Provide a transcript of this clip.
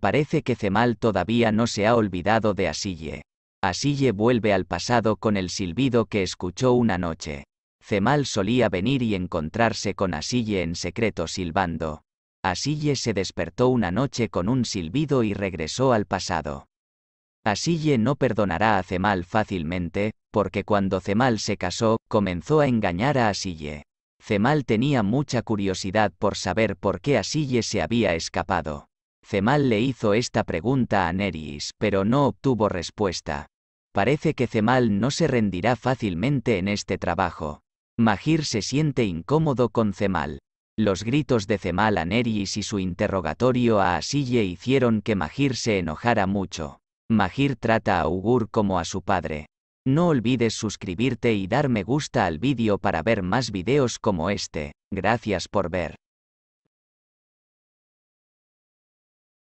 Parece que Cemal todavía no se ha olvidado de Asille. Asille vuelve al pasado con el silbido que escuchó una noche. Cemal solía venir y encontrarse con Asille en secreto silbando. Asille se despertó una noche con un silbido y regresó al pasado. Asille no perdonará a Cemal fácilmente, porque cuando Cemal se casó, comenzó a engañar a Asille. Cemal tenía mucha curiosidad por saber por qué Asille se había escapado. Cemal le hizo esta pregunta a Neris pero no obtuvo respuesta. Parece que Cemal no se rendirá fácilmente en este trabajo. Magir se siente incómodo con Cemal. Los gritos de Cemal a Neris y su interrogatorio a Asille hicieron que Mahir se enojara mucho. Magir trata a Ugur como a su padre. No olvides suscribirte y dar me gusta al vídeo para ver más videos como este. Gracias por ver.